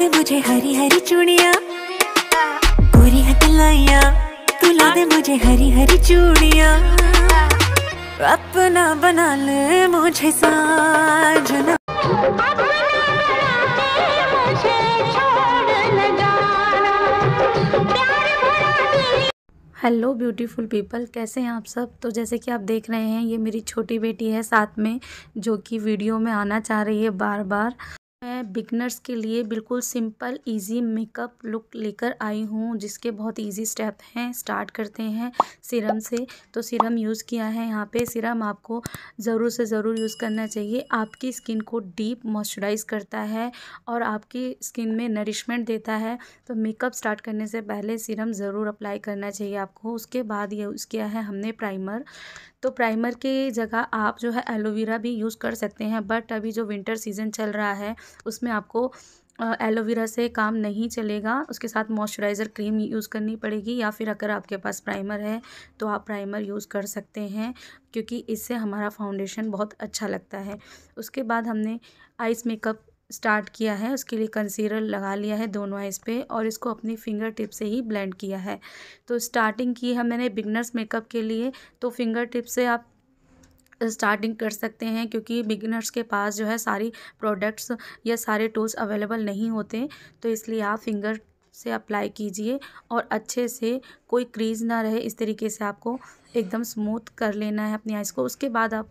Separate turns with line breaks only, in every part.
दे मुझे हरी हरी चूड़िया गोरी हथलाइया तू ला दे मुझे हरी हरी चूड़िया अपना बना ले मुझे साजना हेलो ब्यूटीफुल पीपल कैसे हैं आप सब तो जैसे कि आप देख रहे हैं ये मेरी छोटी बेटी है साथ में जो कि वीडियो में आना चाह रही है बार बार मैं बिगनर्स के लिए बिल्कुल सिंपल इजी मेकअप लुक लेकर आई हूँ जिसके बहुत इजी स्टेप हैं स्टार्ट करते हैं सीरम से तो सीरम यूज़ किया है यहाँ पे सीरम आपको ज़रूर से ज़रूर यूज़ करना चाहिए आपकी स्किन को डीप मॉइस्चराइज करता है और आपकी स्किन में नरिशमेंट देता है तो मेकअप स्टार्ट करने से पहले सीरम ज़रूर अप्लाई करना चाहिए आपको उसके बाद यूज़ किया है हमने प्राइमर तो प्राइमर की जगह आप जो है एलोवेरा भी यूज़ कर सकते हैं बट अभी जो विंटर सीज़न चल रहा है उसमें आपको एलोवेरा से काम नहीं चलेगा उसके साथ मॉइस्चराइज़र क्रीम यूज़ करनी पड़ेगी या फिर अगर आपके पास प्राइमर है तो आप प्राइमर यूज़ कर सकते हैं क्योंकि इससे हमारा फाउंडेशन बहुत अच्छा लगता है उसके बाद हमने आइस मेकअप स्टार्ट किया है उसके लिए कंसीलर लगा लिया है दोनों आइज़ पे और इसको अपनी फिंगर टिप से ही ब्लेंड किया है तो स्टार्टिंग की है मैंने बिगनर्स मेकअप के लिए तो फिंगर टिप से आप स्टार्टिंग कर सकते हैं क्योंकि बिगनर्स के पास जो है सारी प्रोडक्ट्स या सारे टूल्स अवेलेबल नहीं होते तो इसलिए आप फिंगर से अप्लाई कीजिए और अच्छे से कोई क्रीज ना रहे इस तरीके से आपको एकदम स्मूथ कर लेना है अपनी आइस को उसके बाद आप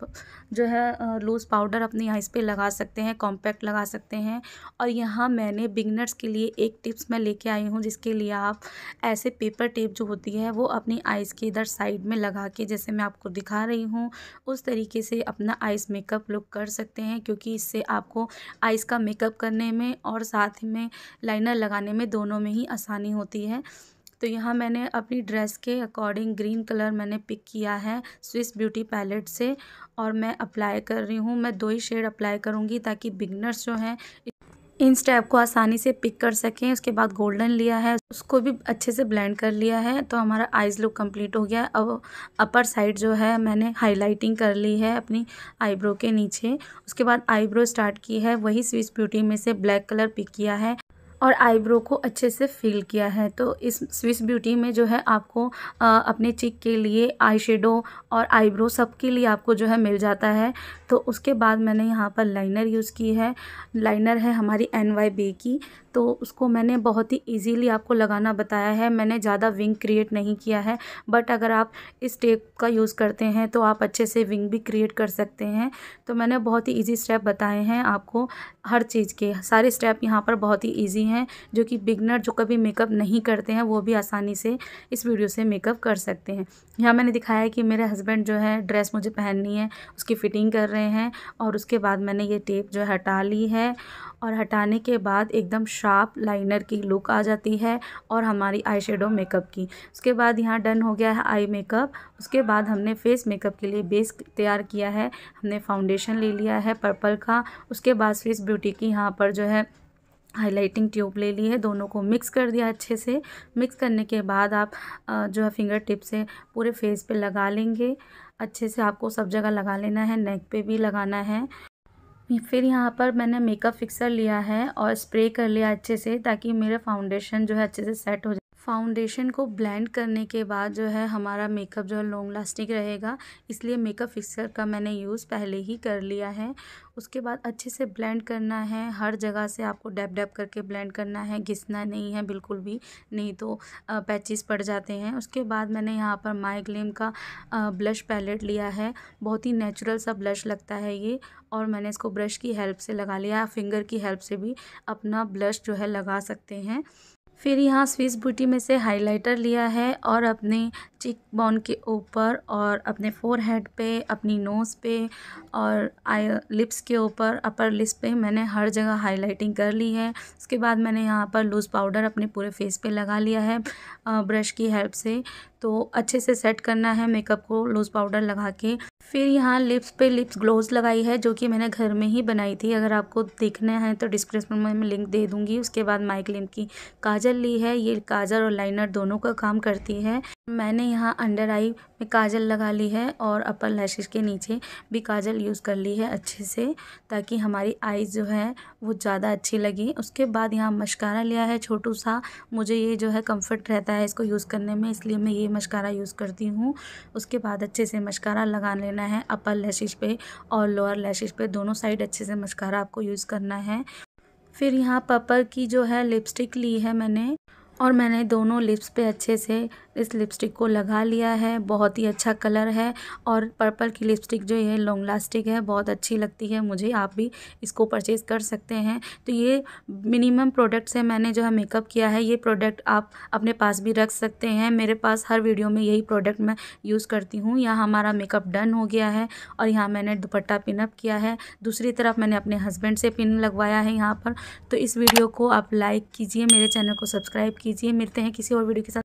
जो है लूज़ पाउडर अपनी आइस पे लगा सकते हैं कॉम्पैक्ट लगा सकते हैं और यहाँ मैंने बिगनर्स के लिए एक टिप्स मैं लेके आई हूँ जिसके लिए आप ऐसे पेपर टेप जो होती है वो अपनी आइस के इधर साइड में लगा के जैसे मैं आपको दिखा रही हूँ उस तरीके से अपना आइस मेकअप लुक कर सकते हैं क्योंकि इससे आपको आइस का मेकअप करने में और साथ में लाइनर लगाने में दोनों में ही आसानी होती है तो यहाँ मैंने अपनी ड्रेस के अकॉर्डिंग ग्रीन कलर मैंने पिक किया है स्विस ब्यूटी पैलेट से और मैं अप्लाई कर रही हूँ मैं दो ही शेड अप्लाई करूँगी ताकि बिगनर्स जो हैं इन स्टेप को आसानी से पिक कर सकें उसके बाद गोल्डन लिया है उसको भी अच्छे से ब्लेंड कर लिया है तो हमारा आइज़ लुक कंप्लीट हो गया है अब अपर साइड जो है मैंने हाईलाइटिंग कर ली है अपनी आईब्रो के नीचे उसके बाद आईब्रो स्टार्ट की है वही स्विस ब्यूटी में से ब्लैक कलर पिक किया है और आईब्रो को अच्छे से फिल किया है तो इस स्विस ब्यूटी में जो है आपको आ, अपने चिक के लिए आई और आईब्रो सब के लिए आपको जो है मिल जाता है तो उसके बाद मैंने यहाँ पर लाइनर यूज़ की है लाइनर है हमारी एन की तो उसको मैंने बहुत ही इजीली आपको लगाना बताया है मैंने ज़्यादा विंग क्रिएट नहीं किया है बट अगर आप इस टेप का यूज़ करते हैं तो आप अच्छे से विंग भी क्रिएट कर सकते हैं तो मैंने बहुत ही ईजी स्टेप बताए हैं आपको हर चीज़ के सारे स्टेप यहाँ पर बहुत ही ईजी हैं जो कि बिगनर जो कभी मेकअप नहीं करते हैं वो भी आसानी से इस वीडियो से मेकअप कर सकते हैं यहाँ मैंने दिखाया है कि मेरे हस्बैंड जो है ड्रेस मुझे पहननी है उसकी फ़िटिंग कर रहे हैं और उसके बाद मैंने ये टेप जो हटा ली है और हटाने के बाद एकदम शार्प लाइनर की लुक आ जाती है और हमारी आई शेडो मेकअप की उसके बाद यहाँ डन हो गया है आई मेकअप उसके बाद हमने फेस मेकअप के लिए बेस तैयार किया है हमने फाउंडेशन ले लिया है पर्पल का उसके बाद फेस ब्यूटी की यहाँ पर जो है हाइलाइटिंग ट्यूब ले ली है दोनों को मिक्स कर दिया अच्छे से मिक्स करने के बाद आप जो है फिंगर टिप से पूरे फेस पे लगा लेंगे अच्छे से आपको सब जगह लगा लेना है नेक पे भी लगाना है फिर यहाँ पर मैंने मेकअप फिक्सर लिया है और स्प्रे कर लिया अच्छे से ताकि मेरा फाउंडेशन जो है अच्छे से सेट हो जाए फाउंडेशन को ब्लेंड करने के बाद जो है हमारा मेकअप जो है लॉन्ग लास्टिंग रहेगा इसलिए मेकअप फिक्सर का मैंने यूज़ पहले ही कर लिया है उसके बाद अच्छे से ब्लेंड करना है हर जगह से आपको डैप डैप करके ब्लेंड करना है घिसना नहीं है बिल्कुल भी नहीं तो पैचेस पड़ जाते हैं उसके बाद मैंने यहाँ पर माई ग्लेम का ब्लश पैलेट लिया है बहुत ही नेचुरल सा ब्लश लगता है ये और मैंने इसको ब्रश की हेल्प से लगा लिया फिंगर की हेल्प से भी अपना ब्लश जो है लगा सकते हैं फिर यहाँ स्विस बूटी में से हाइलाइटर लिया है और अपने चिक बॉन के ऊपर और अपने फोर हेड पे अपनी नोज़ पे और आई लिप्स के ऊपर अपर लिप्स पे मैंने हर जगह हाइलाइटिंग कर ली है उसके बाद मैंने यहाँ पर लूज़ पाउडर अपने पूरे फेस पे लगा लिया है ब्रश की हेल्प से तो अच्छे से सेट करना है मेकअप को लूज़ पाउडर लगा के फिर यहाँ लिप्स पे लिप्स ग्लोज लगाई है जो कि मैंने घर में ही बनाई थी अगर आपको देखना है तो डिस्क्रिप्शन में मैं लिंक दे दूँगी उसके बाद माइकलिन की काजल ली है ये काजल और लाइनर दोनों का काम करती है मैंने यहाँ अंडर आई में काजल लगा ली है और अपर लैशेज के नीचे भी काजल यूज़ कर ली है अच्छे से ताकि हमारी आईज़ जो है वो ज़्यादा अच्छी लगी उसके बाद यहाँ मशकारा लिया है छोटू सा मुझे ये जो है कंफर्ट रहता है इसको यूज़ करने में इसलिए मैं ये मशकारा यूज़ करती हूँ उसके बाद अच्छे से मशकारा लगा लेना है अपर लैशेज पर और लोअर लैशेज पर दोनों साइड अच्छे से मशकारा आपको यूज़ करना है फिर यहाँ पपर की जो है लिपस्टिक ली है मैंने और मैंने दोनों लिप्स पे अच्छे से इस लिपस्टिक को लगा लिया है बहुत ही अच्छा कलर है और पर्पल की लिपस्टिक जो है लॉन्ग लास्टिक है बहुत अच्छी लगती है मुझे आप भी इसको परचेज़ कर सकते हैं तो ये मिनिमम प्रोडक्ट से मैंने जो है मेकअप किया है ये प्रोडक्ट आप अपने पास भी रख सकते हैं मेरे पास हर वीडियो में यही प्रोडक्ट मैं यूज़ करती हूँ यहाँ हमारा मेकअप डन हो गया है और यहाँ मैंने दुपट्टा पिनअप किया है दूसरी तरफ मैंने अपने हस्बैंड से पिन लगवाया है यहाँ पर तो इस वीडियो को आप लाइक कीजिए मेरे चैनल को सब्सक्राइब कीजिए मिलते हैं किसी और वीडियो के साथ